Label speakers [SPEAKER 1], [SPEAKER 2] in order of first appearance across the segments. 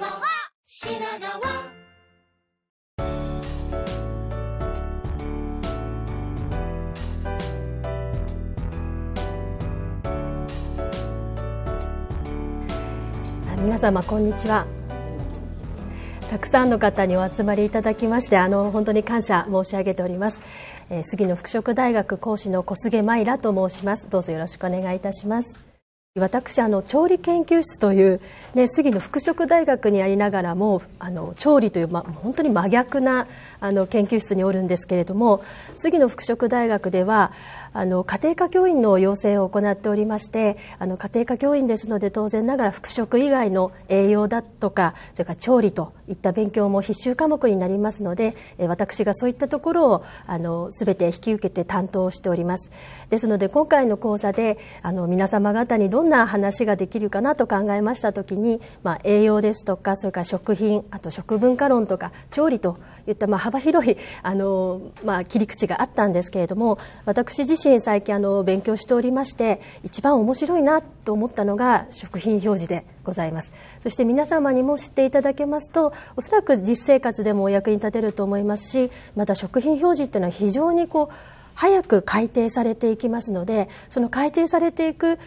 [SPEAKER 1] 川品川皆様こんにちはたくさんの方にお集まりいただきましてあの本当に感謝申し上げております、えー、杉野服飾大学講師の小菅舞らと申しますどうぞよろしくお願いいたします私あの調理研究室という、ね、杉野服飾大学にありながらもあの調理という、ま、本当に真逆なあの研究室におるんですけれども杉野服飾大学ではあの家庭科教員の養成を行っておりましてあの家庭科教員ですので当然ながら復職以外の栄養だとかそれから調理といった勉強も必修科目になりますので私がそういったところをあの全て引き受けて担当しておりますですので今回の講座であの皆様方にどんな話ができるかなと考えました時に、まあ、栄養ですとかそれから食品あと食文化論とか調理と言ったまあ幅広いあの、まあ、切り口があったんですけれども私自身最近あの勉強しておりまして一番面白いなと思ったのが食品表示でございますそして皆様にも知っていただけますとおそらく実生活でもお役に立てると思いますしまた食品表示っていうのは非常にこう早く改定されていきますのでその改定されていく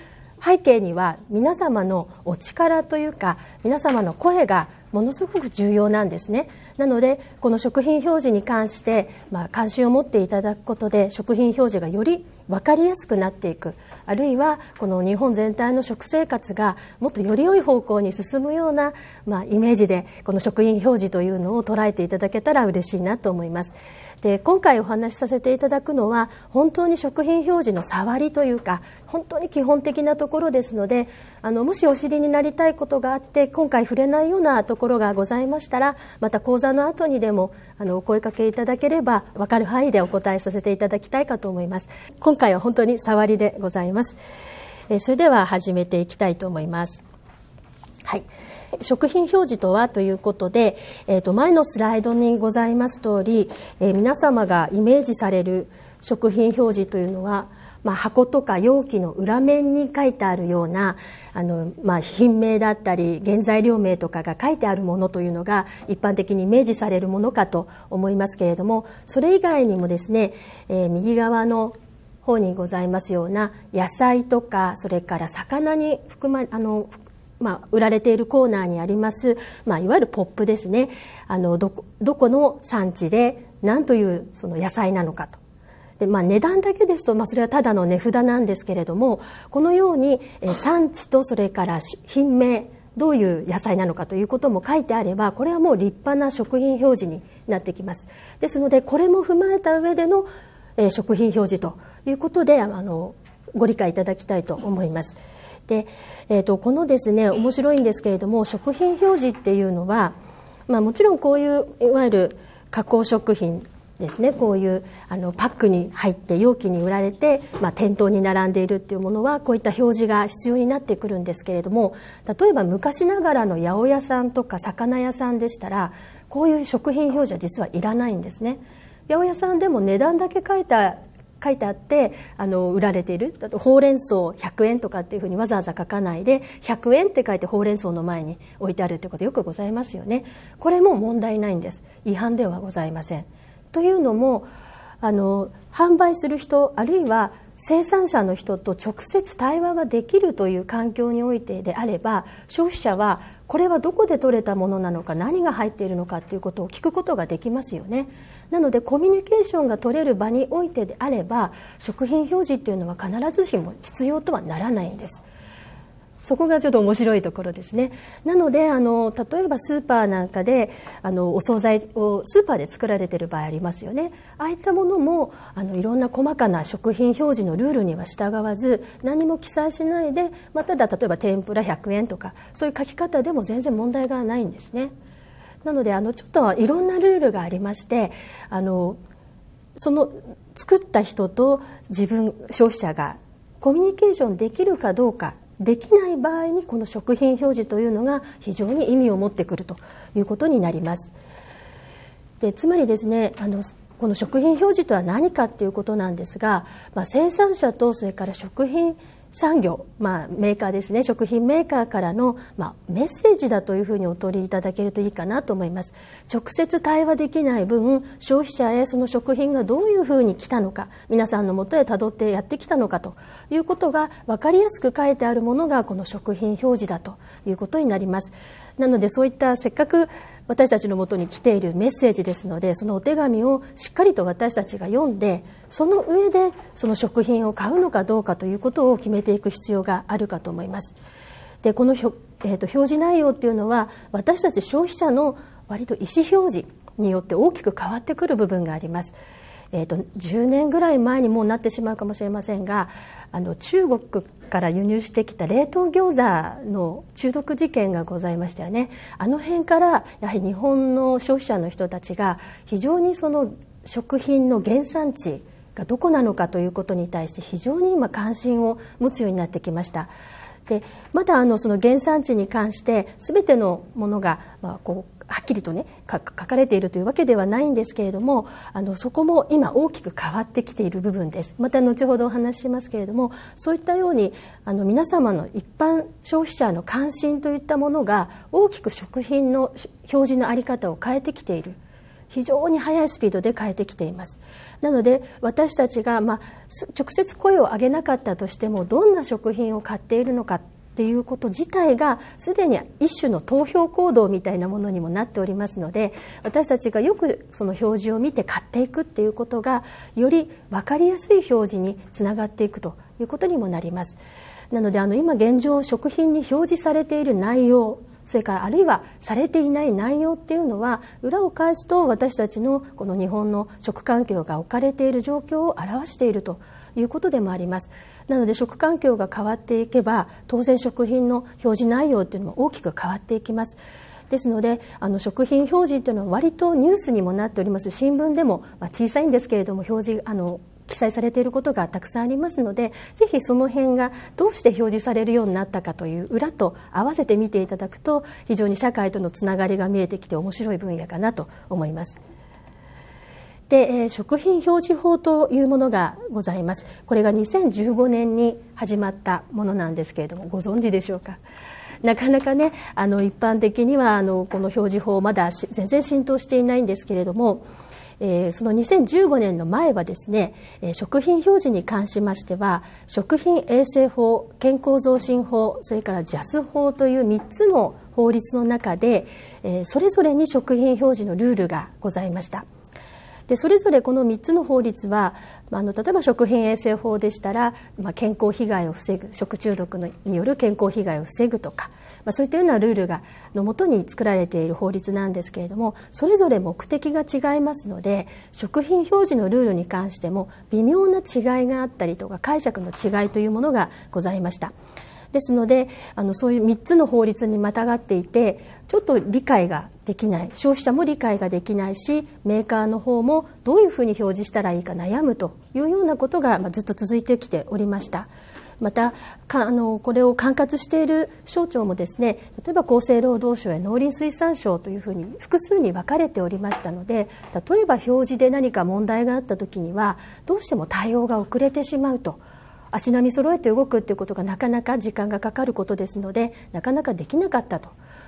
[SPEAKER 1] 背景には皆様のお力というか皆様の声がものすごく重要なんですねなのでこの食品表示に関して、まあ、関心を持っていただくことで食品表示がより分かりやすくなっていくあるいはこの日本全体の食生活がもっとより良い方向に進むような、まあ、イメージでこの食品表示というのを捉えていただけたら嬉しいなと思います。で今回お話しさせていただくのは本当に食品表示の触りというか本当に基本的なところですのであのもしお知りになりたいことがあって今回触れないようなとところがございましたらまた講座の後にでもあのお声かけいただければ分かる範囲でお答えさせていただきたいかと思います今回は本当に触りでございますえそれでは始めていきたいと思いますはい食品表示とはということで、えー、と前のスライドにございます通り、えー、皆様がイメージされる食品表示というのはまあ、箱とか容器の裏面に書いてあるようなあの、まあ、品名だったり原材料名とかが書いてあるものというのが一般的に明示されるものかと思いますけれどもそれ以外にもですね、えー、右側の方にございますような野菜とかそれから魚に含まあのまあ、売られているコーナーにあります、まあ、いわゆるポップですねあのどこどこの産地で何というその野菜なのかとで、まあ、値段だけですと、まあ、それはただの値札なんですけれどもこのように、え産地とそれから品名どういう野菜なのかということも書いてあればこれはもう立派な食品表示になってきますですのでこれも踏まえた上での、え食品表示ということであのご理解いただきたいと思います。で、えーとこのですね面白いんですけれども食品表示っていうのは、まあ、もちろんこういういわゆる加工食品ですねこういうあのパックに入って容器に売られて、まあ、店頭に並んでいるっていうものはこういった表示が必要になってくるんですけれども例えば昔ながらの八百屋さんとか魚屋さんでしたらこういう食品表示は実はいらないんですね。八百屋さんでも値段だけ書いた書いてあってあの売られているあとほうれん草100円とかっていうふうにわざわざ書かないで100円って書いてほうれん草の前に置いてあるってことよくございますよねこれも問題ないんです違反ではございません。というのもあの販売する人あるいは生産者の人と直接対話ができるという環境においてであれば消費者はこれはどこで取れたものなのか何が入っているのかということを聞くことができますよねなのでコミュニケーションが取れる場においてであれば食品表示っていうのは必ずしも必要とはならないんですそこがちょっと面白いところですねなのであの例えばスーパーなんかであのお惣菜をスーパーで作られてる場合ありますよねああいったものもあのいろんな細かな食品表示のルールには従わず何も記載しないで、まあ、ただ例えば天ぷら100円とかそういう書き方でも全然問題がないんですねなのであのちょっといろんなルールがありましてあのその作った人と自分消費者がコミュニケーションできるかどうかできない場合にこの食品表示というのが非常に意味を持ってくるということになります。でつまりですねあのこの食品表示とは何かっていうことなんですが、まあ、生産者とそれから食品産業、まあ、メーカーですね食品メーカーからの、まあ、メッセージだというふうにお取りいただけるといいかなと思います直接対話できない分消費者へその食品がどういうふうに来たのか皆さんのもとへたどってやってきたのかということが分かりやすく書いてあるものがこの食品表示だということになりますなのでそういったせっかく私たちのもとに来ているメッセージですのでそのお手紙をしっかりと私たちが読んでその上でその食品を買うのかどうかということを決めていく必要があるかと思います。でこのひょ、えー、と表示内容っていうのは私たち消費者の割と意思表示によって大きく変わってくる部分があります。えーと、10年ぐらい前にもうなってしまうかもしれませんがあの中国から輸入してきた冷凍餃子の中毒事件がございましたよねあの辺からやはり日本の消費者の人たちが非常にその食品の原産地がどこなのかということに対して非常に今関心を持つようになってきました。でまだあのその原産地に関して全てのものがまあこうはっきりとね書かれているというわけではないんですけれどもあのそこも今大きく変わってきている部分ですまた後ほどお話ししますけれどもそういったようにあの皆様の一般消費者の関心といったものが大きく食品の表示の在り方を変えてきている。非常に速いスピードで変えてきていますなので私たちが、まあ、直接声を上げなかったとしてもどんな食品を買っているのかっていうこと自体がすでに一種の投票行動みたいなものにもなっておりますので私たちがよくその表示を見て買っていくっていうことがより分かりやすい表示につながっていくということにもなります。なのであの今現状食品に表示されている内容それからあるいはされていない内容っていうのは裏を返すと私たちのこの日本の食環境が置かれている状況を表しているということでもありますなので食環境が変わっていけば当然食品の表示内容というのも大きく変わっていきますですのであの食品表示というのは割とニュースにもなっております新聞でも、まあ、小さいんですけれども表示あの記載されていることがたくさんありますのでぜひその辺がどうして表示されるようになったかという裏と合わせて見ていただくと非常に社会とのつながりが見えてきて面白い分野かなと思います。で、え食品表示法というものがございますこれが2015年に始まったものなんですけれどもご存知でしょうか なかなかねあの一般的にはあのこの表示法まだ全然浸透していないんですけれども、えー、その2015年の前はですね、えー、食品表示に関しましては食品衛生法健康増進法それから JAS 法という3つの法律の中で、えー、それぞれに食品表示のルールがございました。でそれぞれこの3つの法律はあの例えば食品衛生法でしたら、まあ、健康被害を防ぐ食中毒のによる健康被害を防ぐとか、まあ、そういったようなルールがのもとに作られている法律なんですけれどもそれぞれ目的が違いますので食品表示のルールに関しても微妙な違いがあったりとか解釈の違いというものがございました。ですのであのそういう3つの法律にまたがっていてちょっと理解ができない消費者も理解ができないしメーカーの方もどういうふうに表示したらいいか悩むというようなことが、まあ、ずっと続いてきておりました。またあのこれを管轄している省庁もですね例えば厚生労働省や農林水産省というふうに複数に分かれておりましたので例えば表示で何か問題があった時にはどうしても対応が遅れてしまうと。足並み揃えて動くということがなかなか時間がかかることですのでなかなかできなかったと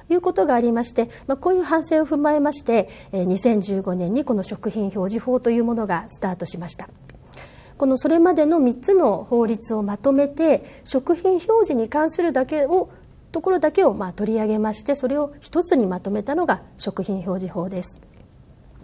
[SPEAKER 1] いうことがありまして、まあ、こういう反省を踏まえまして2015年にこの食品表示法というものがスタートしました。このそれまでの3つの法律をまとめて食品表示に関するだけをところだけをまあ取り上げましてそれを一つにまとめたのが食品表示法です。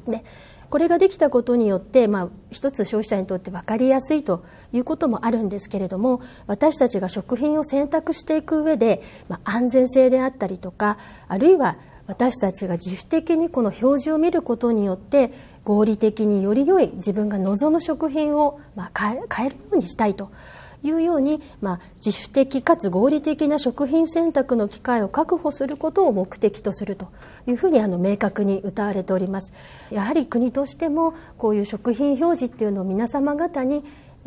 [SPEAKER 1] でこれができたことによって、まあ、一つ消費者にとって分かりやすいということもあるんですけれども私たちが食品を選択していく上で、まあ、安全性であったりとかあるいは私たちが自主的にこの表示を見ることによって合理的により良い自分が望む食品を、まあ、買えるようにしたいというように、まあ、自主的かつ合理的な食品選択の機会を確保することを目的とするというふうにあの明確に謳われております。やはり国としてもこういう食品表示っていうのを皆様方に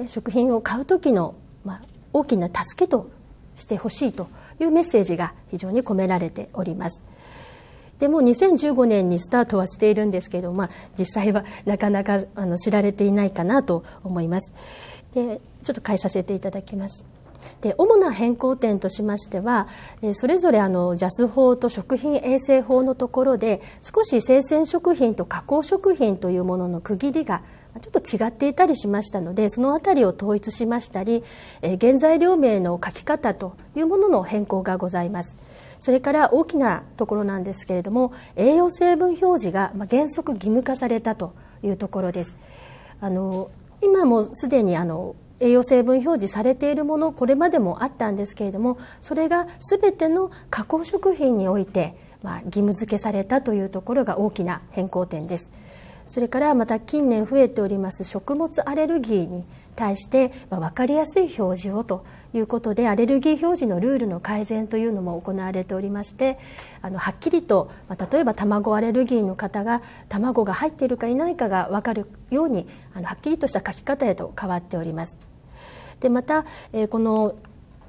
[SPEAKER 1] 食品を買う時の、まあ、大きな助けとしてほしいというメッセージが非常に込められております。でも2015年にスタートはしているんですけれども、まあ、実際はなかなかあの知られていないかなと思います。でちょっと変えさせていただきます。で主な変更点としましてはそれぞれあの JAS 法と食品衛生法のところで少し生鮮食品と加工食品というものの区切りがちょっと違っていたりしましたのでその辺りを統一しましたり原材料名の書き方というものの変更がございます。それから大きなところなんですけれども栄養成分表示が原則義務化されたというところです。あの今もすでにあの栄養成分表示されているものこれまでもあったんですけれどもそれが全ての加工食品において、まあ、義務付けされたというところが大きな変更点です。それからまた近年増えております食物アレルギーに対して、まあ、分かりやすい表示をということでアレルギー表示のルールの改善というのも行われておりましてあのはっきりと、まあ、例えば卵アレルギーの方が卵が入っているかいないかが分かるようにあのはっきりとした書き方へと変わっております。でまた、えー、この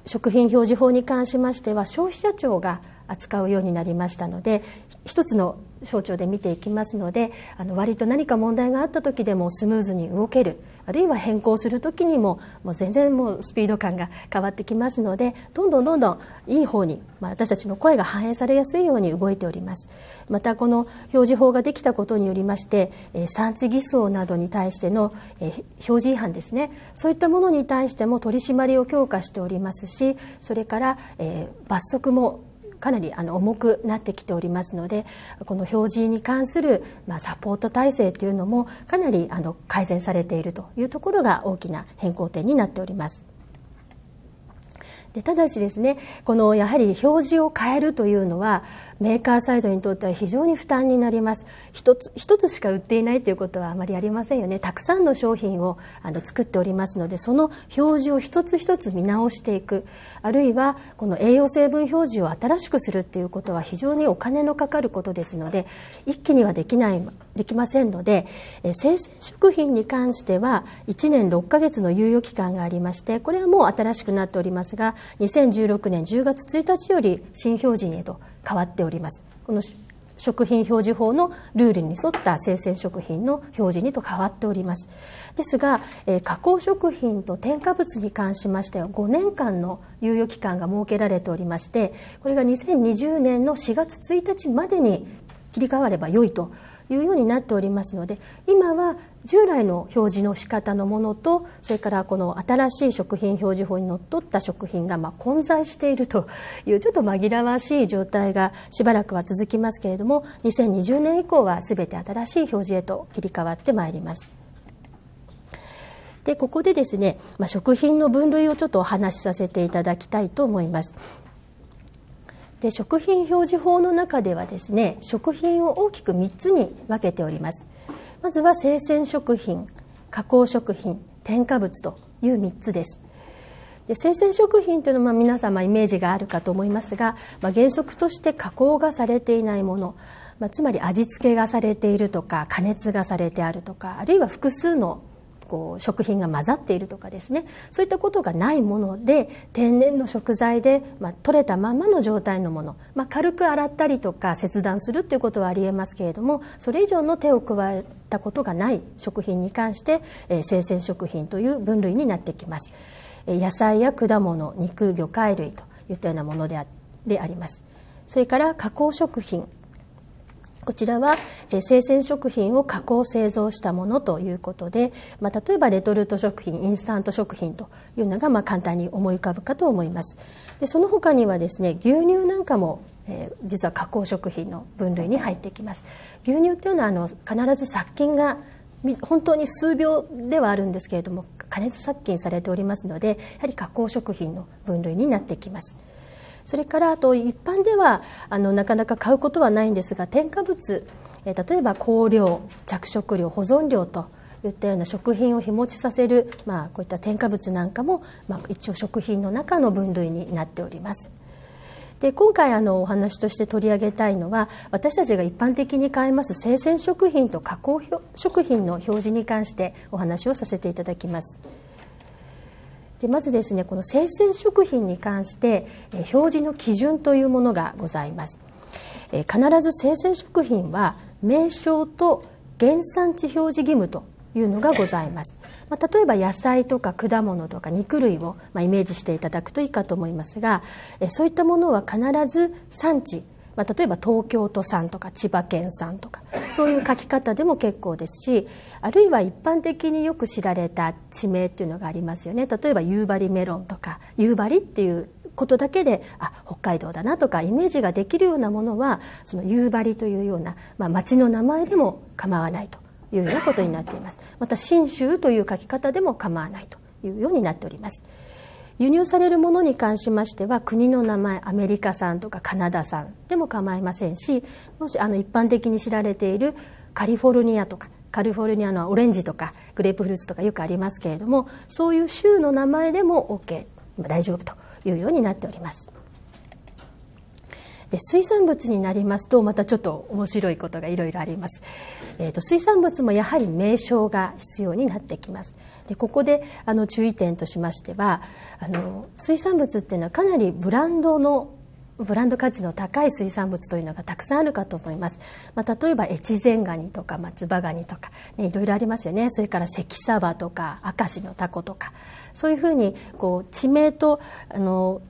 [SPEAKER 1] 食品表示法に関しましては消費者庁が扱うようになりましたので一つの象徴で見ていきますのであの割と何か問題があった時でもスムーズに動けるあるいは変更する時にももう全然もうスピード感が変わってきますのでどんどんどんどんいい方に、まあ、私たちの声が反映されやすいように動いておりますまたこの表示法ができたことによりまして、えー、産地偽装などに対しての、えー、表示違反ですねそういったものに対しても取り締まりを強化しておりますしそれから、えー、罰則もかなりあの重くなってきておりますのでこの表示に関する、まあ、サポート体制というのもかなりあの改善されているというところが大きな変更点になっております。でただしですねこのやはり表示を変えるというのはメーカーサイドにとっては非常に負担になります一つ一つしか売っていないということはあまりありませんよねたくさんの商品をあの作っておりますのでその表示を一つ一つ見直していくあるいはこの栄養成分表示を新しくするっていうことは非常にお金のかかることですので一気にはできないできませんので生鮮食品に関しては1年6ヶ月の猶予期間がありましてこれはもう新しくなっておりますが2016年10月1日より新表示へと変わっておりますこの食品表示法のルールに沿った生鮮食品の表示にと変わっておりますですが、えー、加工食品と添加物に関しましては5年間の猶予期間が設けられておりましてこれが2020年の4月1日までに切り替われば良いというようになっておりますので今は従来の表示の仕方のものとそれからこの新しい食品表示法にのっとった食品がまあ混在しているというちょっと紛らわしい状態がしばらくは続きますけれども2020年以降は全て新しい表示へと切り替わってまいります。でここでですね、まあ、食品の分類をちょっとお話しさせていただきたいと思います。で食品表示法の中ではですね食品を大きく3つに分けておりますまずは生鮮食品加工食品添加物という3つですで生鮮食品というのは皆様イメージがあるかと思いますが、まあ、原則として加工がされていないもの、まあ、つまり味付けがされているとか加熱がされてあるとかあるいは複数のこう食品が混ざっているとかですねそういったことがないもので天然の食材で、まあ、取れたままの状態のもの、まあ、軽く洗ったりとか切断するっていうことはありえますけれどもそれ以上の手を加えたことがない食品に関して、えー、生鮮食品という分類になってきます、えー、野菜や果物肉魚介類といったようなものであでありますそれから加工食品こちらは、え生鮮食品を加工製造したものということで、まあ、例えばレトルト食品インスタント食品というのが、まあ、簡単に思い浮かぶかと思いますでその他にはですね牛乳なんかも、え実は加工食品の分類に入ってきます牛乳っていうのはあの必ず殺菌が本当に数秒ではあるんですけれども加熱殺菌されておりますのでやはり加工食品の分類になってきます。それからあと一般ではあのなかなか買うことはないんですが添加物、えー、例えば香料着色料保存料といったような食品を日持ちさせる、まあ、こういった添加物なんかも、まあ、一応食品の中の分類になっております。で今回あのお話として取り上げたいのは私たちが一般的に買います生鮮食品と加工食品の表示に関してお話をさせていただきます。でまずですねこの生鮮食品に関してえ表示の基準というものがございますえ必ず生鮮食品は名称と原産地表示義務というのがございます、まあ、例えば野菜とか果物とか肉類を、まあ、イメージしていただくといいかと思いますがえそういったものは必ず産地まあ、例えば東京都産とか千葉県産とかそういう書き方でも結構ですしあるいは一般的によく知られた地名っていうのがありますよね例えば夕張メロンとか夕張っていうことだけであ北海道だなとかイメージができるようなものはその夕張というような、まあ、町の名前でも構わないというようなことになっていますまた信州という書き方でも構わないというようになっております。輸入されるものに関しましては国の名前アメリカ産とかカナダ産でも構いませんしもしあの一般的に知られているカリフォルニアとかカリフォルニアのオレンジとかグレープフルーツとかよくありますけれどもそういう州の名前でも OK 大丈夫というようになっております。で水産物になりますとまたちょっと面白いことがいろいろあります、えーと、水産物もやはり名称が必要になってきますでここであの注意点としましてはあの水産物っていうのはかなりブランドのブランド価値の高い水産物というのがたくさんあるかと思います、まあ、例えば越前ガニとか松葉ガニとか、ね、いろいろありますよねそれから関サバとか明石のタコとかそういうふうにこう地名とあの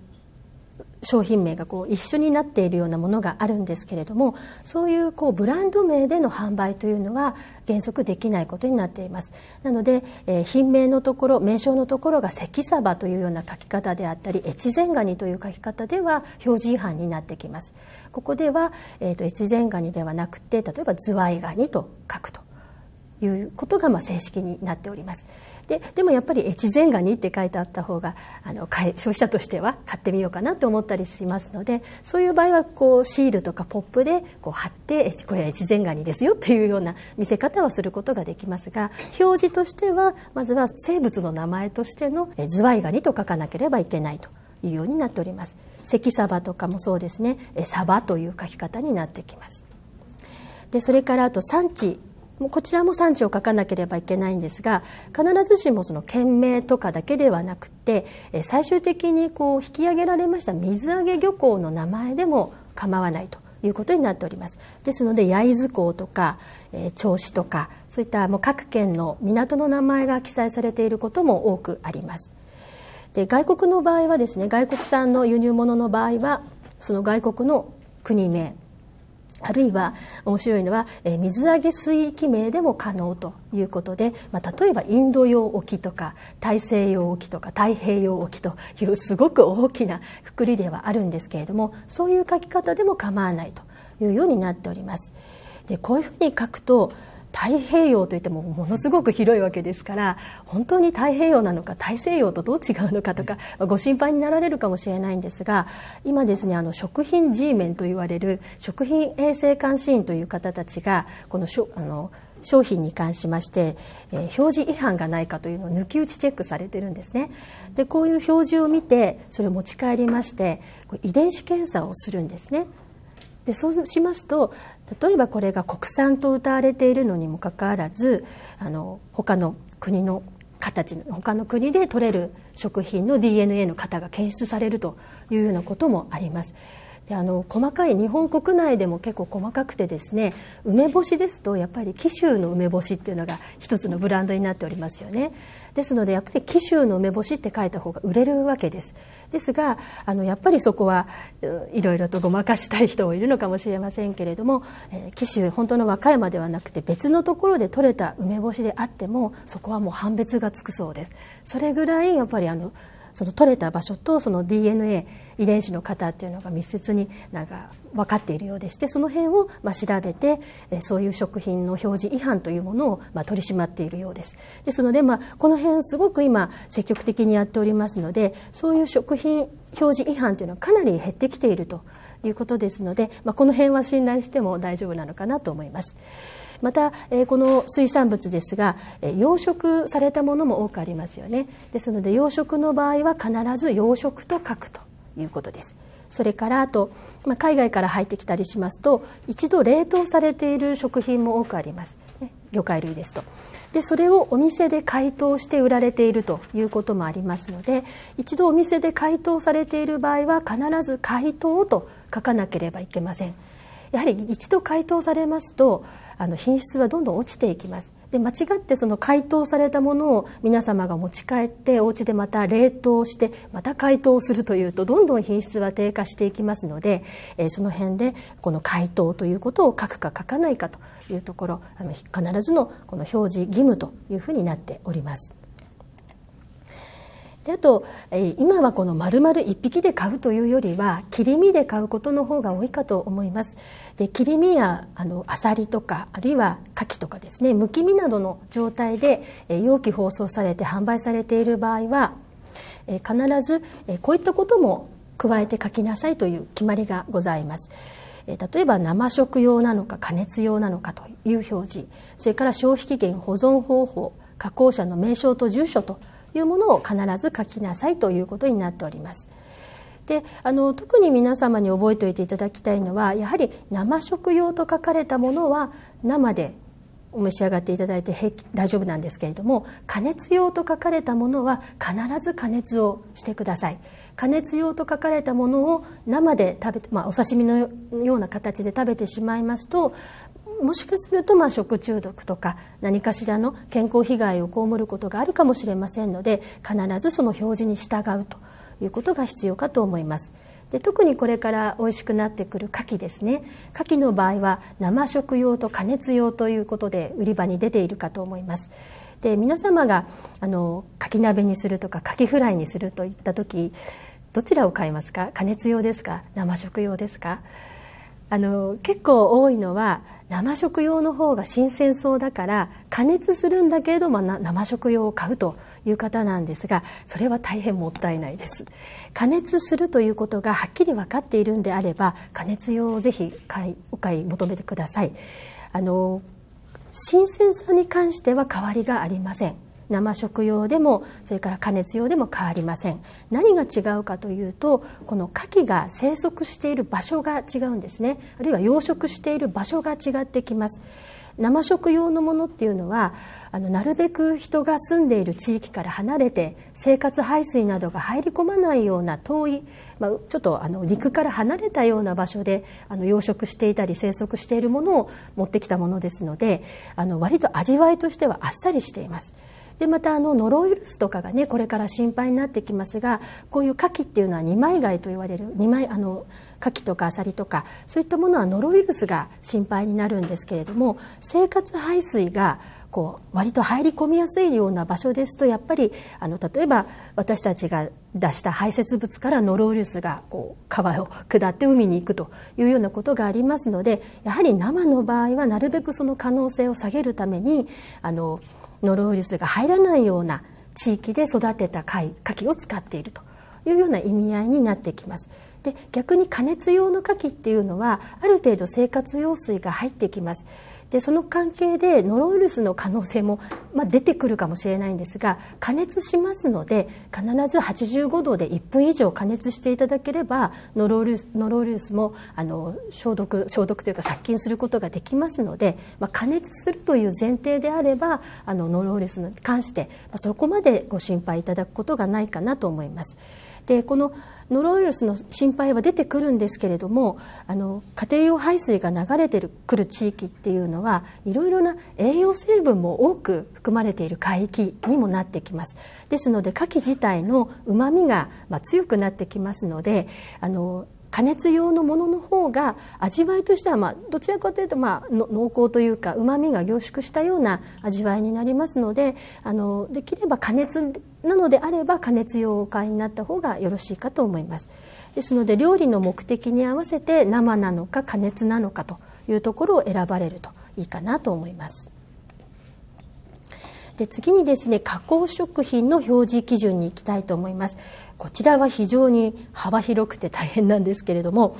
[SPEAKER 1] 商品名がこう一緒になっているようなものがあるんですけれどもそういうこうブランド名での販売というのは原則できないことになっていますなので、えー、品名のところ名称のところが関サバというような書き方であったり越前ガニという書き方では表示違反になってきますここでは、えーと、越前ガニではなくて例えばズワイガニと書くということがまあ正式になっております。ででもやっぱり越前ガニって書いてあった方があのい消費者としては買ってみようかなと思ったりしますのでそういう場合はこうシールとかポップでこう貼ってこれは越前ガニですよっていうような見せ方はすることができますが表示としてはまずは生物の名前としてのズワイガニと書かなければいけないと。いうようになっております。関サバとかもそうですね。サバという書き方になってきます。で、それからあと産地こちらも産地を書かなければいけないんですが必ずしもその県名とかだけではなくて最終的にこう引き上げられました水揚げ漁港の名前でも構わないということになっておりますですので焼津港とか、え銚子とかそういったもう各県の港の名前が記載されていることも多くありますで外国の場合はですね外国産の輸入物の場合はその外国の国名あるいは面白いのは、え水揚げ水域名でも可能ということで、まあ、例えばインド洋沖とか大西洋沖とか太平洋沖というすごく大きなくくりではあるんですけれどもそういう書き方でも構わないというようになっております。でこういうふうに書くと太平洋といってもものすごく広いわけですから本当に太平洋なのか大西洋とどう違うのかとかご心配になられるかもしれないんですが今ですねあの食品 G メンと言われる食品衛生監視員という方たちがこのあの商品に関しまして、えー、表示違反がないかというのを抜き打ちチェックされてるんですねでこういう表示を見てそれを持ち帰りまして遺伝子検査をするんですねでそうしますと例えばこれが国産と謳われているのにもかかわらずあの他の国の形他の国で取れる食品の DNA の型が検出されるというようなこともあります。であの細かい日本国内でも結構細かくてですね梅干しですとやっぱり紀州の梅干しっていうのが一つのブランドになっておりますよねですのでやっぱり紀州の梅干しって書いた方が売れるわけですですがあのやっぱりそこはいろいろとごまかしたい人もいるのかもしれませんけれども、えー、紀州本当の和歌山ではなくて別のところで取れた梅干しであってもそこはもう判別がつくそうですそれぐらいやっぱりあのその取れた場所とその DNA 遺伝子の型っていうのが密接になんか分かっているようでしてその辺をまあ調べてそういう食品の表示違反というものをまあ取り締まっているようですですのでまあこの辺すごく今積極的にやっておりますのでそういう食品表示違反というのはかなり減ってきているということですので、まあ、この辺は信頼しても大丈夫なのかなと思います。また、えこの水産物ですが、え養殖されたものも多くありますよねですので養殖の場合は必ず養殖と書くということです。それからあと、まあ、海外から入ってきたりしますと一度冷凍されている食品も多くあります、ね、魚介類ですと。でそれをお店で解凍して売られているということもありますので一度お店で解凍されている場合は必ず解凍と書かなければいけません。やはり一度解凍されますとあの品質はどんどん落ちていきますで間違ってその解凍されたものを皆様が持ち帰ってお家でまた冷凍してまた解凍するというとどんどん品質は低下していきますので、えー、その辺でこの解凍ということを書くか書かないかというところあの必ずのこの表示義務というふうになっております。であと、えー、今はこの丸々1匹で買うというよりは切り身で買うことの方が多いかと思いますで切り身やあのあさりとかあるいは牡蠣とかですねむき身などの状態で、えー、容器包装されて販売されている場合は、えー、必ず、えー、こういったことも加えて書きなさいという決まりがございます。例えば生食用なのか加熱用なのかという表示それから消費期限保存方法加工者の名称と住所というものを必ず書きなさいということになっております。であの特に皆様に覚えておいていただきたいのはやはり生食用と書かれたものは生でお召し上がっていただいて平気大丈夫なんですけれども加熱用と書かれたものは必ず加熱をしてください加熱用と書かれたものを生で食べて、まあ、お刺身のような形で食べてしまいますと、もしかするとまあ食中毒とか何かしらの健康被害を被ることがあるかもしれませんので必ずその表示に従うということが必要かと思います。で特にこれから美味しくなってくる牡蠣ですね牡蠣の場合は生食用と加熱用ということで売り場に出ているかと思いますで皆様があの牡蠣鍋にするとか牡蠣フライにするといった時どちらを買いますか加熱用ですか生食用ですかあの結構多いのは生食用の方が新鮮そうだから加熱するんだけれども生食用を買うという方なんですがそれは大変もったいないです加熱するということがはっきり分かっているんであれば加熱用をぜひお買い求めてくださいあの新鮮さに関しては変わりがありません生食用でもそれから加熱用でも変わりません何が違うかというとこの牡蠣が生息している場所が違うんですねあるいは養殖している場所が違ってきます生食用のものっていうのはあのなるべく人が住んでいる地域から離れて生活排水などが入り込まないような遠い、まあ、ちょっとあの陸から離れたような場所であの養殖していたり生息しているものを持ってきたものですのであの割と味わいとしてはあっさりしています。でまたあのノロウイルスとかがねこれから心配になってきますがこういうカキっていうのは二枚貝と言われる二枚あのカキとかアサリとかそういったものはノロウイルスが心配になるんですけれども生活排水がこう割と入り込みやすいような場所ですとやっぱりあの例えば私たちが出した排泄物からノロウイルスがこう川を下って海に行くというようなことがありますのでやはり生の場合はなるべくその可能性を下げるためにあの。ノロウイルスが入らないような地域で育てた貝牡蠣を使っているというような意味合いになってきます。で逆に加熱用の牡蠣っていうのはある程度生活用水が入ってきます。でその関係でノロウイルスの可能性も、まあ、出てくるかもしれないんですが加熱しますので必ず85度で1分以上加熱していただければノロウイルスノロウイルスもあの消毒消毒というか殺菌することができますので、まあ、加熱するという前提であればあのノロウイルスに関して、まあ、そこまでご心配いただくことがないかなと思います。でこのノロウイルスの心配は出てくるんですけれどもあの家庭用排水が流れてくる地域っていうのはいろいろな栄養成分も多く含まれている海域にもなってきますですので牡蠣自体のうまみが、まあ、強くなってきますのであの加熱用のものの方が味わいとしては、まあ、どちらかというと、まあ、濃厚というかうまみが凝縮したような味わいになりますのであのできれば加熱なのであれば加熱用をお買いになった方がよろしいかと思います。ですので料理の目的に合わせて生なのか加熱なのかというところを選ばれるといいかなと思います。で次にですね加工食品の表示基準に行きたいと思いますこちらは非常に幅広くて大変なんですけれども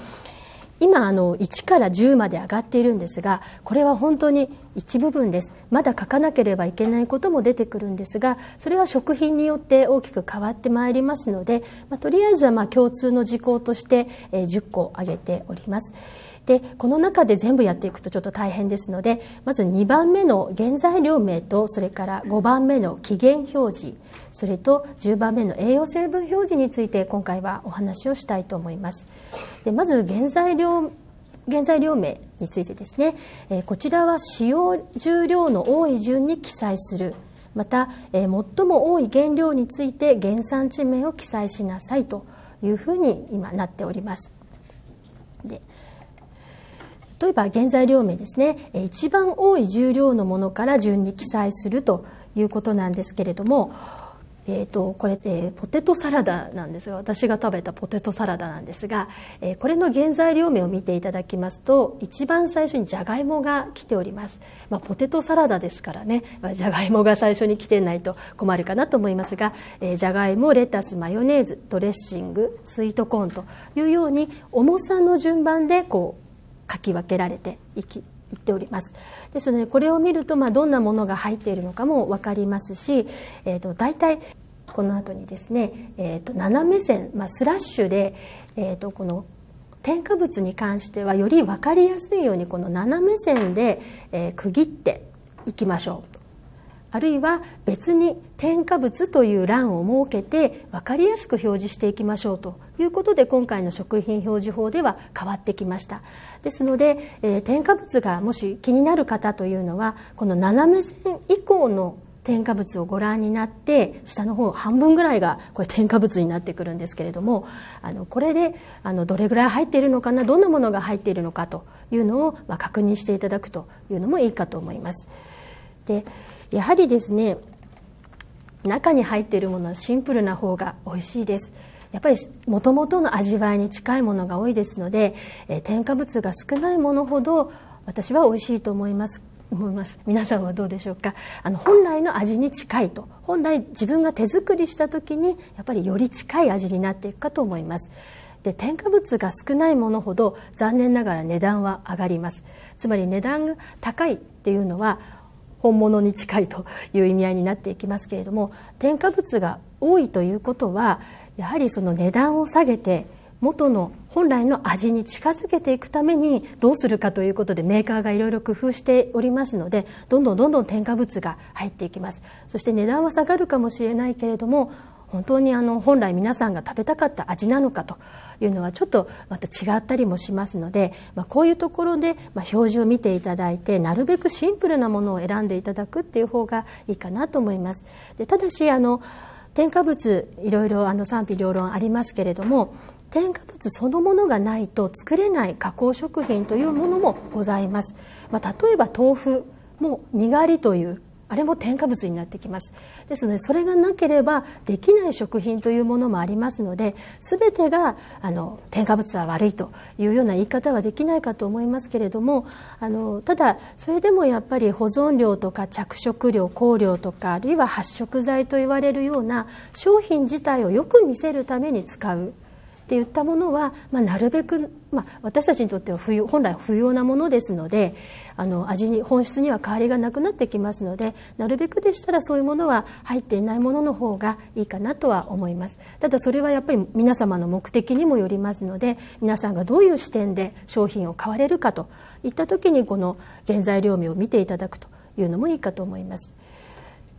[SPEAKER 1] 今あの1から10まで上がっているんですがこれは本当に一部分ですまだ書かなければいけないことも出てくるんですがそれは食品によって大きく変わってまいりますので、まあ、とりあえずはま共通の事項として、え10個挙げております。でこの中で全部やっていくとちょっと大変ですのでまず2番目の原材料名とそれから5番目の期限表示それと10番目の栄養成分表示について今回はお話をしたいと思います。でまず原材料原材料名についてですね、えこちらは使用重量の多い順に記載するまた、え最も多い原料について原産地名を記載しなさいというふうに今なっております。例えば原材料名ですね一番多い重量のものから順に記載するということなんですけれども、えーと、これ、えー、ポテトサラダなんですが私が食べたポテトサラダなんですが、えー、これの原材料名を見ていただきますと一番最初にじゃがいもが来ております、まあ、ポテトサラダですからねじゃがいもが最初に来てないと困るかなと思いますが、えー、じゃがいもレタスマヨネーズドレッシングスイートコーンというように重さの順番でこう書き分けられていき言っておりますですのでこれを見ると、まあ、どんなものが入っているのかも分かりますし、えーと、大体この後にですね、えーと、斜め線、まあ、スラッシュで、えーと、とこの添加物に関してはより分かりやすいようにこの斜め線で、えー、区切っていきましょう。あるいは別に添加物という欄を設けて分かりやすく表示していきましょうということで今回の食品表示法では変わってきましたですので、えー、添加物がもし気になる方というのはこの斜め線以降の添加物をご覧になって下の方半分ぐらいがこれ添加物になってくるんですけれどもあのこれであのどれぐらい入っているのかなどんなものが入っているのかというのを、まあ、確認していただくというのもいいかと思います。でやはりですね中に入っているものはシンプルな方が美味しいですやっぱりもともとの味わいに近いものが多いですので、え添加物が少ないものほど私は美味しいと思います思います皆さんはどうでしょうかあの本来の味に近いと本来自分が手作りした時にやっぱりより近い味になっていくかと思いますで添加物が少ないものほど残念ながら値段は上がりますつまり値段が高いっていうのは本物に近いという意味合いになっていきますけれども添加物が多いということはやはりその値段を下げて元の本来の味に近づけていくためにどうするかということでメーカーがいろいろ工夫しておりますのでどんどんどんどん添加物が入っていきますそして値段は下がるかもしれないけれども本当にあの本来皆さんが食べたかった味なのかというのはちょっとまた違ったりもしますので、まあ、こういうところで、まあ、表示を見ていただいてなるべくシンプルなものを選んでいただくっていう方がいいかなと思います。でただしあの添加物いろいろあの賛否両論ありますけれども添加物そのものがないと作れない加工食品というものもございます、まあ、例えば豆腐もにがりというあれも添加物になってきますですのでそれがなければできない食品というものもありますので全てがあの添加物は悪いというような言い方はできないかと思いますけれどもあのただそれでもやっぱり保存料とか着色料香料とかあるいは発色剤といわれるような商品自体をよく見せるために使うって言ったものは、まあ、なるべく、まあ、私たちにとっては不要本来不要なものですのであの味に本質には変わりがなくなってきますのでなるべくでしたらそういうものは入っていないものの方がいいかなとは思いますただそれはやっぱり皆様の目的にもよりますので皆さんがどういう視点で商品を買われるかといった時にこの原材料名を見ていただくというのもいいかと思います。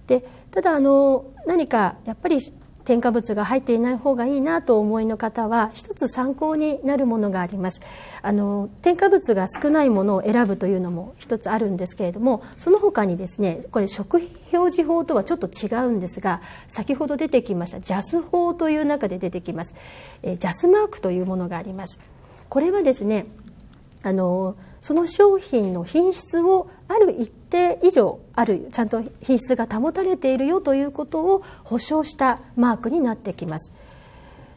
[SPEAKER 1] でただあの何かやっぱり添加物が入っていない方がいいなと思いの方は一つ参考になるものがありますあの添加物が少ないものを選ぶというのも一つあるんですけれどもその他にですねこれ食品表示法とはちょっと違うんですが先ほど出てきましたジャス法という中で出てきますえジャスマークというものがありますこれはですねあのその商品の品質をある一定以上あるちゃんと品質が保たれているよということを保証したマークになってきます。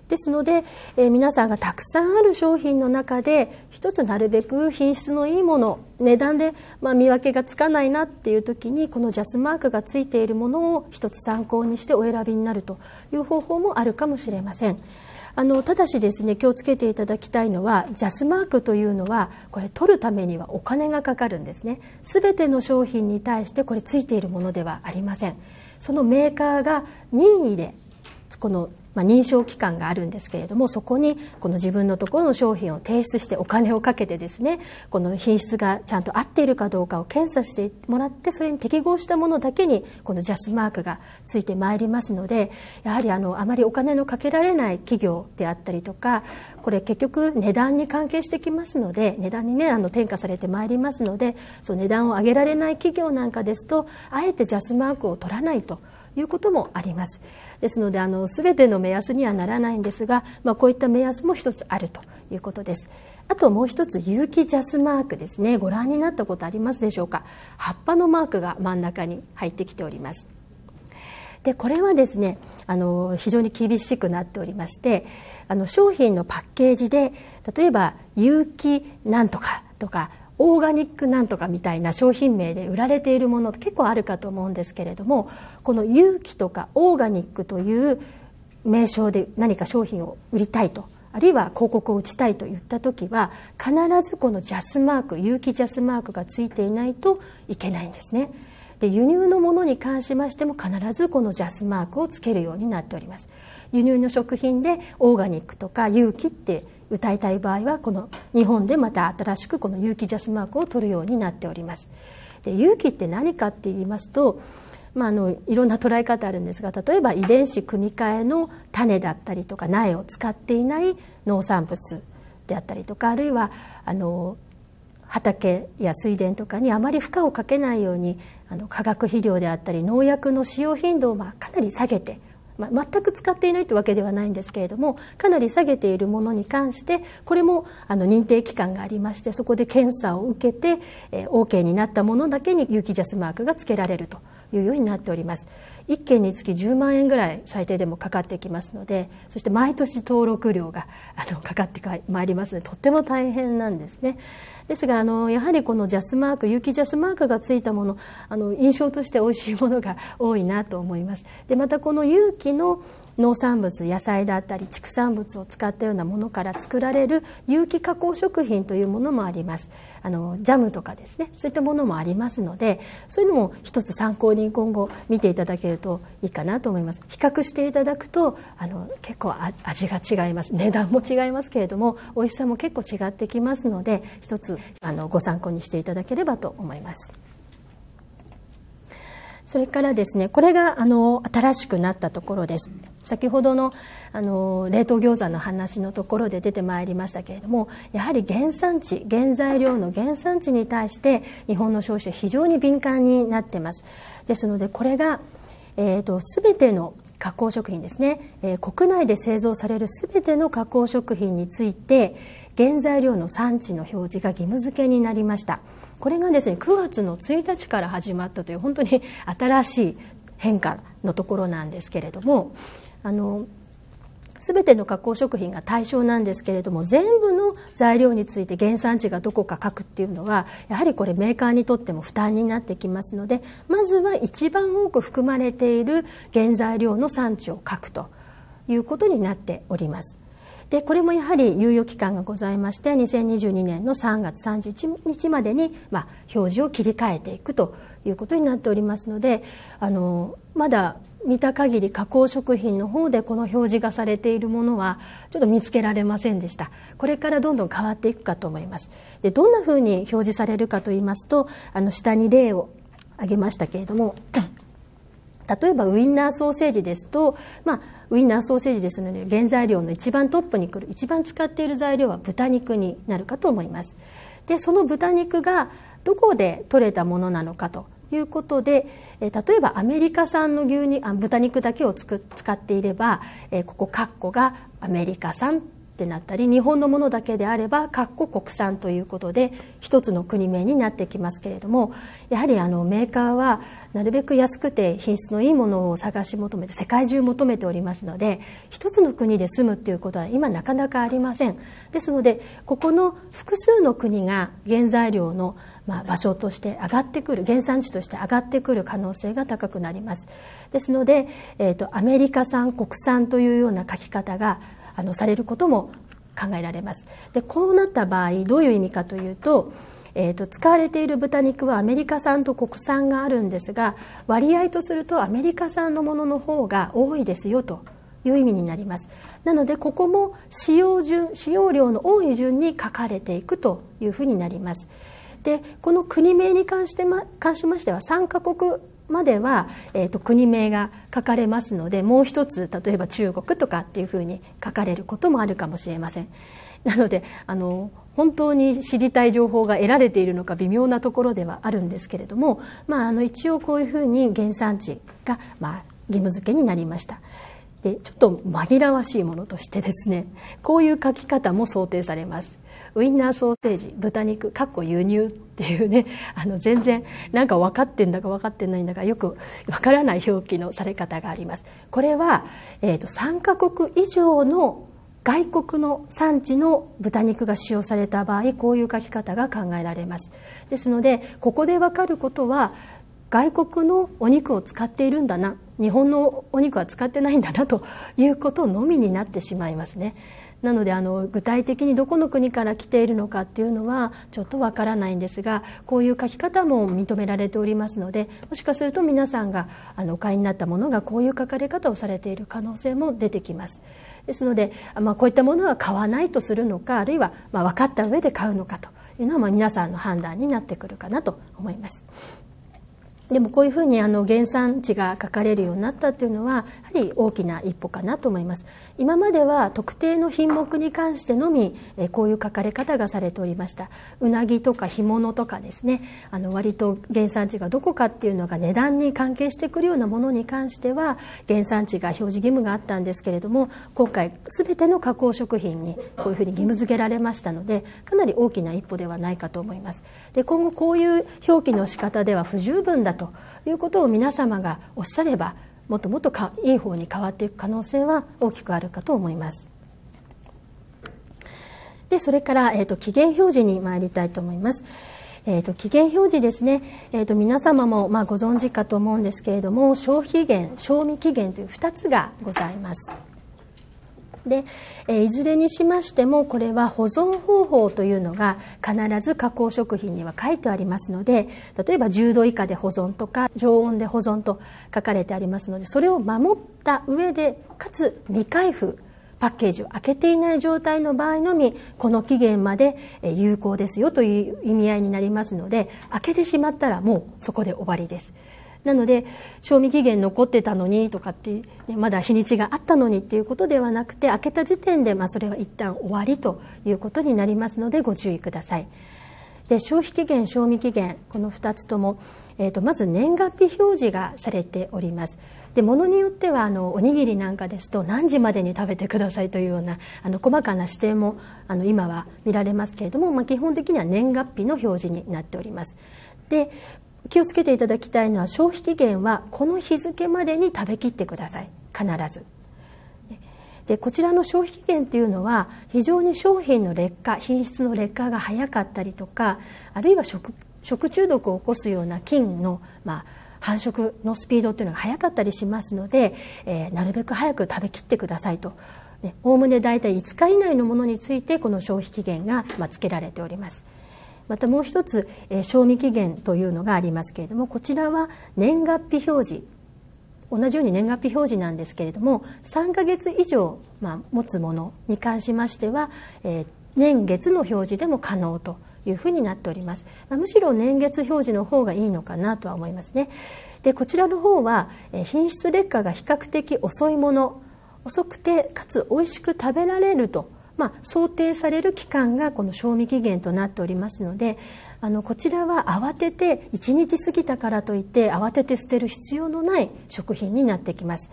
[SPEAKER 1] ですので、えー、皆さんがたくさんある商品の中で一つなるべく品質のいいもの値段で、まあ、見分けがつかないなっていう時にこのジャスマークがついているものを一つ参考にしてお選びになるという方法もあるかもしれません。あのただしですね気をつけていただきたいのはジャスマークというのはこれ取るためにはお金がかかるんですね全ての商品に対してこれついているものではありませんそのメーカーが任意でこのまあ、認証機関があるんですけれどもそこにこの自分のところの商品を提出してお金をかけてですねこの品質がちゃんと合っているかどうかを検査してもらってそれに適合したものだけにこの JAS マークがついてまいりますのでやはりあのあまりお金のかけられない企業であったりとかこれ結局値段に関係してきますので値段にねあの転嫁されてまいりますのでそう値段を上げられない企業なんかですとあえて JAS マークを取らないと。いうこともありますですのであの全ての目安にはならないんですが、まあ、こういった目安も一つあるということですあともう一つ有機ジャスマークですねご覧になったことありますでしょうか葉っぱのマークが真ん中に入ってきておりますでこれはですねあの非常に厳しくなっておりましてあの商品のパッケージで例えば有機なんとかとかオーガニックなんとかみたいな商品名で売られているもの結構あるかと思うんですけれどもこの有機とかオーガニックという名称で何か商品を売りたいとあるいは広告を打ちたいといった時は必ずこのジャスマーク有機ジャスマークがついていないといけないんですね。で輸入のものに関しましても必ずこのジャスマークをつけるようになっております。輸入の食品でオーガニックとか有機って歌いたい場合はこの日本でまた新しくこの有機ジャスマークを取るようになっております。で有機って何かって言いますと、まあ、あのいろんな捉え方あるんですが例えば遺伝子組み換えの種だったりとか苗を使っていない農産物であったりとかあるいはあの畑や水田とかにあまり負荷をかけないようにあの化学肥料であったり農薬の使用頻度をまあかなり下げてまあ、全く使っていないというわけではないんですけれどもかなり下げているものに関してこれもあの認定機関がありましてそこで検査を受けて、えー、OK になったものだけに有機ジャスマークがつけられると。いうようになっております1件につき10万円ぐらい最低でもかかってきますのでそして毎年登録料があのかかってまいりますのでとっても大変なんですねですがあのやはりこのジャスマーク有機ジャスマークがついたものあの印象として美味しいものが多いなと思いますでまたこの有機の農産物野菜だったり畜産物を使ったようなものから作られる有機加工食品というものもありますあのジャムとかですねそういったものもありますのでそういうのも一つ参考に今後見ていただけるといいかなと思います比較していただくとあの結構味が違います値段も違いますけれども美味しさも結構違ってきますので一つあのご参考にしていただければと思います。それからですねこれがあの新しくなったところです。先ほどのあの冷凍餃子の話のところで出てまいりましたけれどもやはり原産地原材料の原産地に対して日本の消費者非常に敏感になってますですのでこれが、えーと、全ての加工食品ですね、えー、国内で製造される全ての加工食品について原材料の産地の表示が義務付けになりましたこれがですね9月の1日から始まったという本当に新しい変化のところなんですけれどもあの全ての加工食品が対象なんですけれども全部の材料について原産地がどこか書くっていうのはやはりこれメーカーにとっても負担になってきますのでまずは一番多く含まれている原材料の産地を書くということになっております。でこれもやはり猶予期間がございまして2022年の3月31日までに、まあ、表示を切り替えていくということになっておりますのであのまだ見た限り加工食品の方でこの表示がされているものはちょっと見つけられませんでしたこれからどんどん変わっていくかと思いますでどんなふうに表示されるかと言いますとあの下に例を挙げましたけれども例えばウインナーソーセージですと、まあ、ウインナーソーセージですので原材料の一番トップにくる一番使っている材料は豚肉になるかと思いますでその豚肉がどこで取れたものなのかということで、え例えばアメリカ産の牛乳あ豚肉だけをつく使っていれば、えここ括弧がアメリカ産ってなったり日本のものだけであれば括弧国産ということで一つの国名になってきますけれどもやはりあのメーカーはなるべく安くて品質のいいものを探し求めて世界中求めておりますので一つの国で済むっていうことは今なかなかありませんですのでここの複数の国が原材料のま場所として上がってくる原産地として上がってくる可能性が高くなりますですので、えーとアメリカ産国産というような書き方があのされることも考えられます。でこうなった場合どういう意味かというと,、えーと、使われている豚肉はアメリカ産と国産があるんですが割合とするとアメリカ産のものの方が多いですよという意味になりますなのでここも使用順使用量の多い順に書かれていくというふうになりますでこの国名に関して、ま、関しましては3カ国までは、えーと、と国名が書かれますのでもう一つ例えば中国とかっていうふうに書かれることもあるかもしれません。なのであの本当に知りたい情報が得られているのか微妙なところではあるんですけれども、まあ、あの一応こういうふうに原産地が、まあ、義務付けになりました。でちょっと紛らわしいものとしてですねこういう書き方も想定されます。ウインナーソーセージ豚肉かっこ輸入っていうね あの全然なんか分かってんだか分かってないんだかよく分からない表記のされ方があります。これは、えーと、と3カ国以上の外国の産地の豚肉が使用された場合こういう書き方が考えられますですのでここで分かることは外国のお肉を使っているんだな日本のお肉は使ってないんだなということのみになってしまいますねなのであの具体的にどこの国から来ているのかっていうのはちょっとわからないんですがこういう書き方も認められておりますのでもしかすると皆さんがあのお買いになったものがこういう書かれ方をされている可能性も出てきます。ですので、まあ、こういったものは買わないとするのかあるいはま分かった上で買うのかというのはま皆さんの判断になってくるかなと思います。でもこういうふうにあの原産地が書かれるようになったっていうのはやはり大きな一歩かなと思います今までは特定の品目に関してのみこういう書かれ方がされておりましたうなぎとか干物とかですねあの割と原産地がどこかっていうのが値段に関係してくるようなものに関しては原産地が表示義務があったんですけれども今回全ての加工食品にこういうふうに義務付けられましたのでかなり大きな一歩ではないかと思いますで今後こういう表記の仕方では不十分だということを皆様がおっしゃればもっともっとかいい方に変わっていく可能性は大きくあるかと思います。でそれから、えーと、期限表示に参りたいと思います。えーと、期限表示ですね、えーと、と皆様も、まあ、ご存知かと思うんですけれども消費期限賞味期限という2つがございます。で、えいずれにしましてもこれは保存方法というのが必ず加工食品には書いてありますので例えば10度以下で保存とか常温で保存と書かれてありますのでそれを守った上でかつ未開封パッケージを開けていない状態の場合のみこの期限まで有効ですよという意味合いになりますので開けてしまったらもうそこで終わりですなので賞味期限残ってたのにとかって、ね、まだ日にちがあったのにっていうことではなくて開けた時点で、まあ、それは一旦終わりということになりますのでご注意ください。で消費期限賞味期限この2つとも、えーと、まず年月日表示がされておりますで物によってはあのおにぎりなんかですと何時までに食べてくださいというようなあの細かな指定もあの今は見られますけれども、まあ、基本的には年月日の表示になっておりますで気をつけていただきたいのは消費期限はこの日付までに食べきってください必ず。でこちらの消費期限っていうのは非常に商品の劣化品質の劣化が早かったりとかあるいは食食中毒を起こすような菌の、まあ、繁殖のスピードっていうのが早かったりしますので、えー、なるべく早く食べきってくださいと。おおむね大体5日以内のものについてこの消費期限がつけられております。またもう一つ、えー、賞味期限というのがありますけれどもこちらは年月日表示同じように年月日表示なんですけれども3か月以上、まあ、持つものに関しましては、えー、年月の表示でも可能というふうになっております、まあ、むしろ年月表示の方がいいのかなとは思いますねでこちらの方は、えー、品質劣化が比較的遅いもの遅くてかつ美味しく食べられるとまあ、想定される期間がこの賞味期限となっておりますのであのこちらは慌てて1日過ぎたからといって慌てて捨てる必要のない食品になってきます。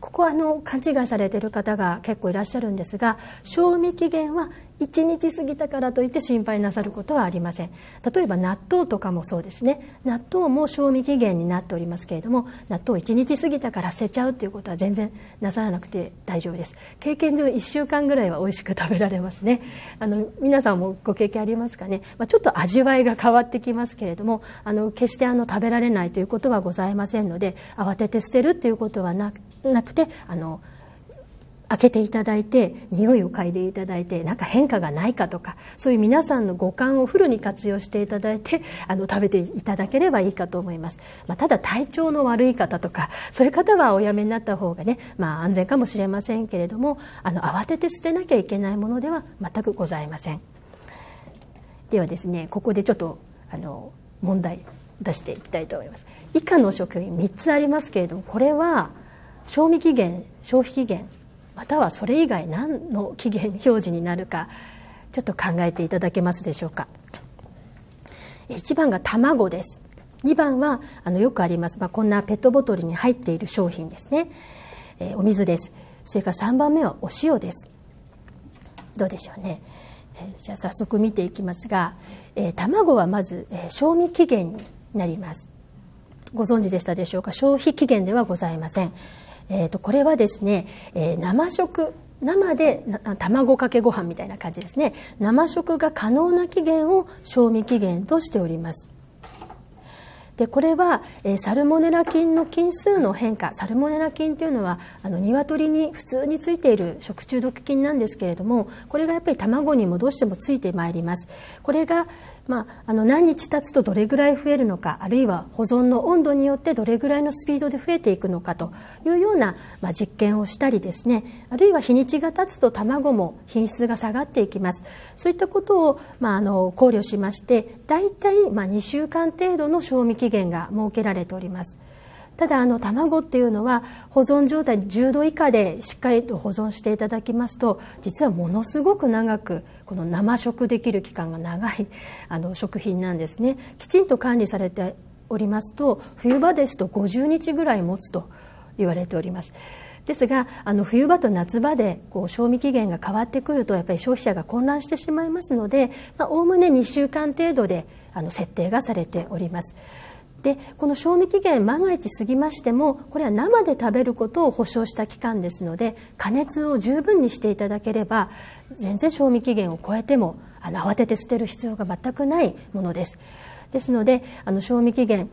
[SPEAKER 1] ここはあの勘違いされている方が結構いらっしゃるんですが賞味期限は1日過ぎたからといって心配なさることはありません例えば納豆とかもそうですね納豆も賞味期限になっておりますけれども納豆1日過ぎたから捨てちゃうということは全然なさらなくて大丈夫です経験上1週間ぐらいは美味しく食べられますねあの皆さんもご経験ありますかね、まあ、ちょっと味わいが変わってきますけれどもあの決してあの食べられないということはございませんので慌てて捨てるっていうことはなくてあの開けていただいて匂いを嗅いでいただいてなんか変化がないかとかそういう皆さんの五感をフルに活用していただいてあの食べていただければいいかと思います、まあ、ただ体調の悪い方とかそういう方はおやめになった方がね、まあ、安全かもしれませんけれどもあの慌てて捨てなきゃいけないものでは全くございませんではですねここでちょっとあの問題出していきたいと思います以下の食品3つありますけれどもこれは賞味期限消費期限またはそれ以外何の期限表示になるかちょっと考えていただけますでしょうか1番が卵です2番はあのよくあります、まあ、こんなペットボトルに入っている商品ですね、えー、お水ですそれから3番目はお塩ですどうでしょうね、えー、じゃあ早速見ていきますが、えー、卵はまず、え賞味期限になりますご存知でしたでしょうか消費期限ではございませんえー、とこれはですね、えー、生食生で卵かけご飯みたいな感じですね生食が可能な期限を賞味期限としておりますでこれは、えサルモネラ菌の菌数の変化サルモネラ菌というのはあの鶏に普通についている食中毒菌なんですけれどもこれがやっぱり卵にもどうしてもついてまいりますこれが、まあ、あの何日経つとどれぐらい増えるのかあるいは保存の温度によってどれぐらいのスピードで増えていくのかというような、まあ、実験をしたりですねあるいは日にちが経つと卵も品質が下がっていきますそういったことを、まあ、あの考慮しまして大体、まあ、2週間程度の賞味期限が設けられております。ただあの卵っていうのは保存状態10度以下でしっかりと保存していただきますと実はものすごく長くこの生食できる期間が長い あの食品なんですねきちんと管理されておりますと冬場ですと50日ぐらい持つと言われております。ですがあの冬場と夏場でこう賞味期限が変わってくるとやっぱり消費者が混乱してしまいますのでおおむね2週間程度であの設定がされております。でこの賞味期限万が一過ぎましてもこれは生で食べることを保証した期間ですので加熱を十分にしていただければ全然賞味期限を超えてもあの慌てて捨てる必要が全くないものです。ですのであの賞味期限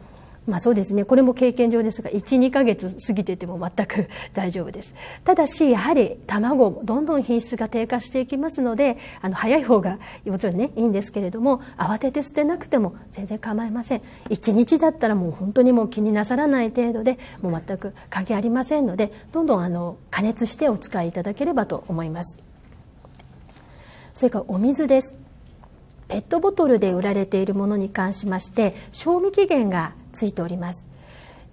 [SPEAKER 1] まあそうですねこれも経験上ですが12か月過ぎてても全く 大丈夫ですただしやはり卵もどんどん品質が低下していきますのであの早い方がもちろんねいいんですけれども慌てて捨てなくても全然構いません1日だったらもう本当にもう気になさらない程度でもう全く関係ありませんのでどんどんあの加熱してお使いいただければと思いますそれからお水ですペットボトルで売られているものに関しまして賞味期限がついております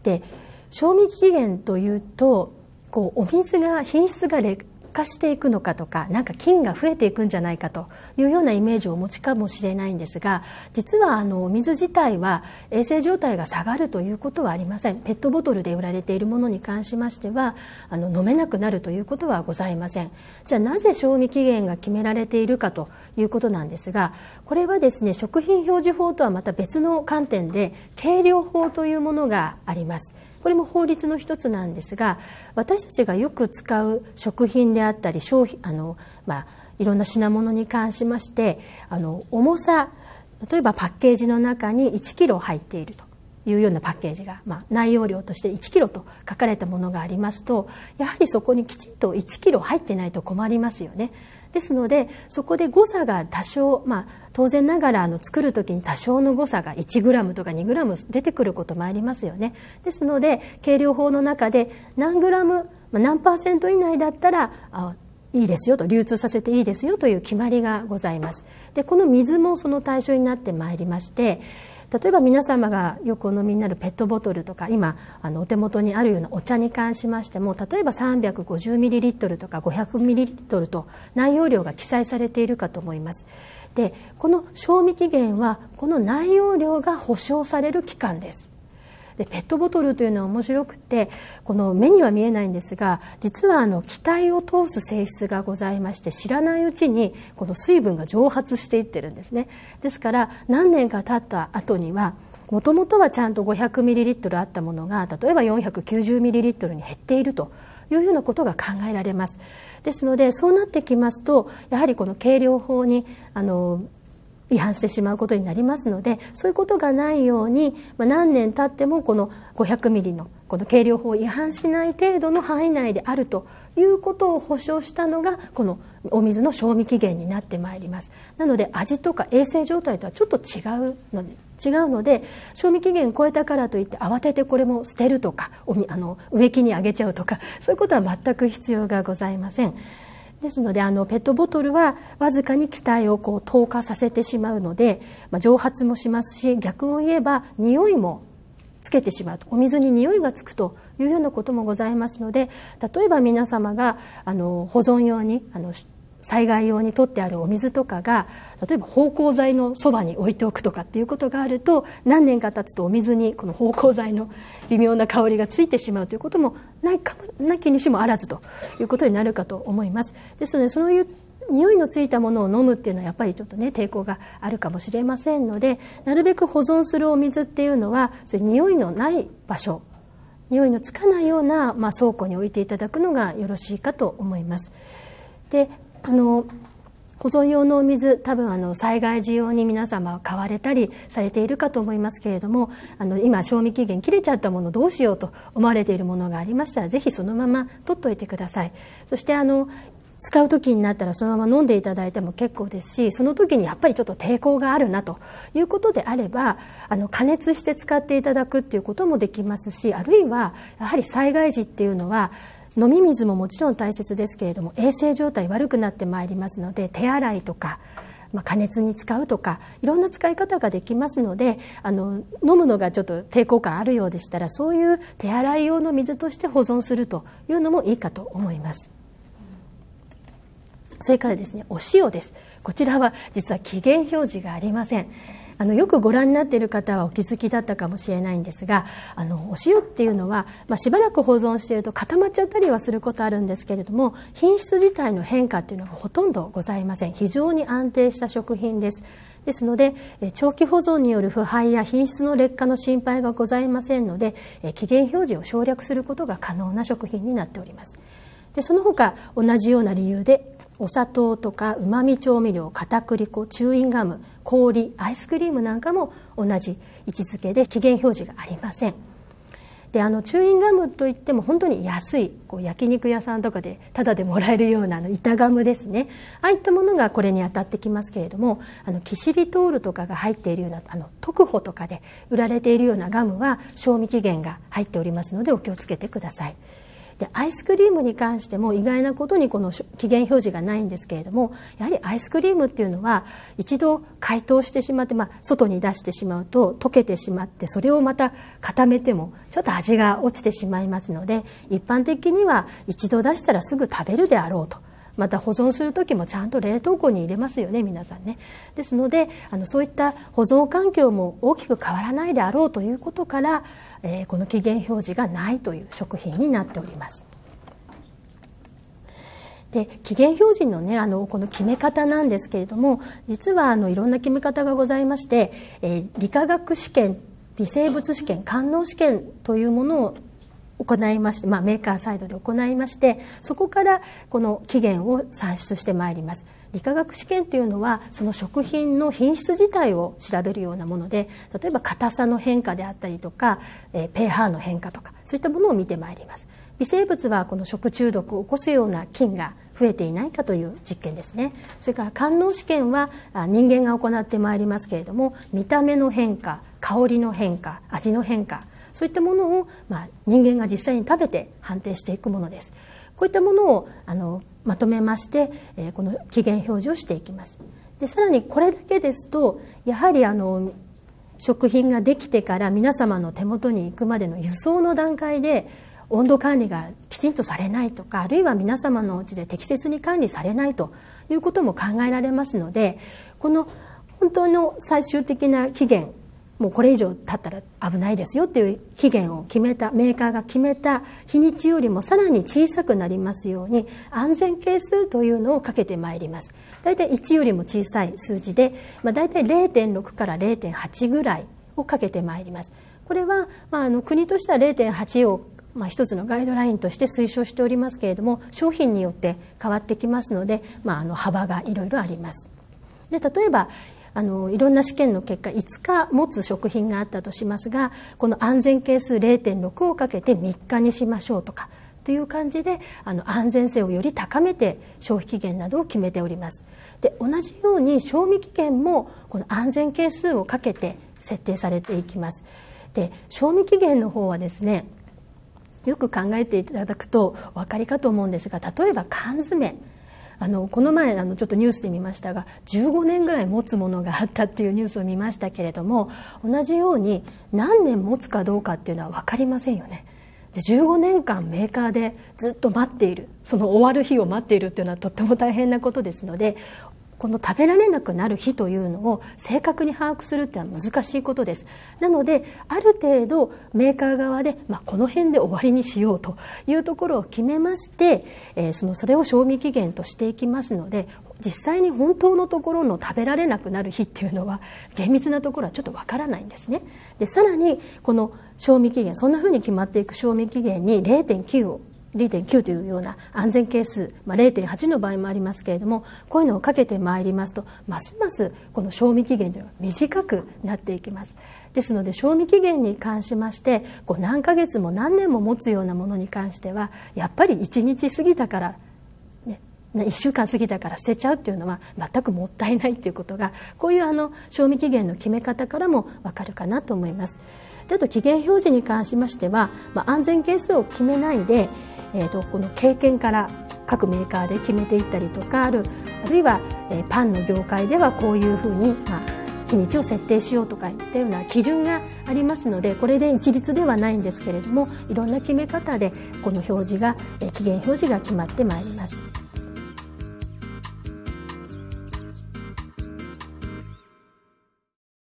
[SPEAKER 1] で賞味期限というとこうお水が品質が劣化していくのかとかなんか菌が増えていくんじゃないかというようなイメージをお持ちかもしれないんですが実はあの水自体は衛生状態が下がるということはありませんペットボトルで売られているものに関しましてはあの飲めなくなるということはございませんじゃあなぜ賞味期限が決められているかということなんですがこれはですね食品表示法とはまた別の観点で計量法というものがあります。これも法律の一つなんですが私たちがよく使う食品であったり商品あの、まあ、いろんな品物に関しましてあの重さ例えばパッケージの中に1キロ入っているというようなパッケージが、まあ、内容量として1キロと書かれたものがありますとやはりそこにきちんと1キロ入ってないと困りますよね。ですのでそこで誤差が多少、まあ、当然ながらあの作る時に多少の誤差が 1g とか 2g 出てくることもありますよね。ですので計量法の中で何 g 何パーセント以内だったらあいいですよと流通させていいですよという決まりがございますでこの水もその対象になってまいりまして例えば皆様がよくお飲みになるペットボトルとか今あのお手元にあるようなお茶に関しましても例えば 350ml とか 500ml と内容量が記載されているかと思います。でこの賞味期限はこの内容量が保証される期間です。でペットボトルというのは面白くてこの目には見えないんですが実はあの気体を通す性質がございまして知らないうちにこの水分が蒸発していってるんですね。ですから何年か経った後にはもともとはちゃんと 500ml あったものが例えば 490ml に減っているというようなことが考えられます。ですのでそうなってきますとやはりこの計量法にあの違反してしまうことになりますのでそういうことがないように、まあ、何年経ってもこの500ミリのこの計量法違反しない程度の範囲内であるということを保証したのがこのお水の賞味期限になってまいりますなので味とか衛生状態とはちょっと違うので違うので賞味期限超えたからといって慌ててこれも捨てるとかあの植木にあげちゃうとかそういうことは全く必要がございません。ですのであのペットボトルはわずかに気体をこう透過させてしまうので、まあ、蒸発もしますし逆を言えば匂いもつけてしまうとお水に匂いがつくというようなこともございますので例えば皆様があの保存用にあの災害用に取ってあるお水とかが例えば芳香剤のそばに置いておくとかっていうことがあると何年か経つとお水にこの芳香剤の微妙な香りがついてしまうということもないかもなきにしもあらずということになるかと思いますですのでそういう匂いのついたものを飲むっていうのはやっぱりちょっとね抵抗があるかもしれませんのでなるべく保存するお水っていうのはそれ匂いのない場所匂いのつかないような、まあ、倉庫に置いていただくのがよろしいかと思います。であの保存用のお水多分あの災害時用に皆様買われたりされているかと思いますけれどもあの今賞味期限切れちゃったものどうしようと思われているものがありましたらぜひそのまま取っておいてください。そしてあの使う時になったらそのまま飲んでいただいても結構ですしその時にやっぱりちょっと抵抗があるなということであればあの加熱して使っていただくっていうこともできますしあるいはやはり災害時っていうのは飲み水ももちろん大切ですけれども衛生状態悪くなってまいりますので手洗いとか、まあ、加熱に使うとかいろんな使い方ができますのであの飲むのがちょっと抵抗感あるようでしたらそういう手洗い用の水として保存するというのもいいかと思います。それからですねお塩ですこちらは実は期限表示がありませんあのよくご覧になっている方はお気づきだったかもしれないんですがあのお塩っていうのは、まあ、しばらく保存していると固まっちゃったりはすることあるんですけれども品質自体の変化っていうのはほとんどございません非常に安定した食品です。ですので長期保存による腐敗や品質の劣化の心配がございませんので期限表示を省略することが可能な食品になっております。でその他同じような理由でお砂糖とかうまみ調味料片栗粉チューインガム氷アイスクリームなんかも同じ位置づけで期限表示がありませんであのチューインガムといっても本当に安いこう焼肉屋さんとかでタダでもらえるようなあの板ガムですねああいったものがこれに当たってきますけれどもあのキシリトールとかが入っているようなあの特保とかで売られているようなガムは賞味期限が入っておりますのでお気をつけてください。でアイスクリームに関しても意外なことにこの期限表示がないんですけれどもやはりアイスクリームっていうのは一度解凍してしまって、まあ、外に出してしまうと溶けてしまってそれをまた固めてもちょっと味が落ちてしまいますので一般的には一度出したらすぐ食べるであろうと。また保存する時もちゃんと冷凍庫に入れますよね皆さんねですのであのそういった保存環境も大きく変わらないであろうということから、えー、この期限表示がないという食品になっておりますで期限表示の,、ね、あのこの決め方なんですけれども実はあのいろんな決め方がございまして、えー、理化学試験微生物試験官能試験というものを行いまして、まあ、メーカーサイドで行いましてそこからこの期限を算出してまいります。理化学試験というのはその食品の品質自体を調べるようなもので例えば硬さの変化であったりとか、えー、pH の変化とかそういったものを見てまいります微生物はこの食中毒を起こすような菌が増えていないかという実験ですねそれから官能試験は人間が行ってまいりますけれども見た目の変化香りの変化味の変化そういったものを、まあ、人間が実際に食べて判定していくものですこういったものをあのまとめまして、えー、この期限表示をしていきますでさらにこれだけですとやはりあの食品ができてから皆様の手元に行くまでの輸送の段階で温度管理がきちんとされないとかあるいは皆様のうちで適切に管理されないということも考えられますのでこの本当の最終的な期限もうこれ以上経ったら危ないですよっていう期限を決めたメーカーが決めた日にちよりもさらに小さくなりますように安全係数というのをかけてまいります大体1よりも小さい数字で、まあ、大体0.6から0.8ぐらいをかけてまいりますこれは、まあ、あの国としては0.8をまあ、一つのガイドラインとして推奨しておりますけれども商品によって変わってきますので、まあ、あの幅がいろいろあります。で例えばあのいろんな試験の結果5日持つ食品があったとしますがこの安全係数0.6をかけて3日にしましょうとかという感じであの安全性をより高めて消費期限などを決めておりますで同じように賞味期限もこの安全係数をかけて設定されていきますで賞味期限の方はですねよく考えていただくとお分かりかと思うんですが例えば缶詰あのこの前あのちょっとニュースで見ましたが15年ぐらい持つものがあったっていうニュースを見ましたけれども同じように何年持つかどうかっていうのは分かりませんよね。で15年間メーカーでずっと待っているその終わる日を待っているっていうのはとっても大変なことですのでこの食べられなくなる日というのを正確に把握するっていうのは難しいことですなのである程度メーカー側で、まあ、この辺で終わりにしようというところを決めまして、えー、そのそれを賞味期限としていきますので実際に本当のところの食べられなくなる日っていうのは厳密なところはちょっとわからないんですねでさらにこの賞味期限そんなふうに決まっていく賞味期限に0.9を2.9というような安全係数、まあ、0.8の場合もありますけれどもこういうのをかけてまいりますとますますこの賞味期限というのは短くなっていきます。ですので賞味期限に関しましてこう何ヶ月も何年も持つようなものに関してはやっぱり1日過ぎたから1週間過ぎたから捨てちゃうっていうのは全くもったいないということがこういうあの賞味期限の決め方からも分かるかなと思います。であと期限表示に関しましては、まあ、安全係数を決めないで、えーと、この経験から各メーカーで決めていったりとかあるあるいは、えー、パンの業界ではこういうふうに、まあ、日にちを設定しようとかいったような基準がありますのでこれで一律ではないんですけれどもいろんな決め方でこの表示が、えー、期限表示が決まってまいります。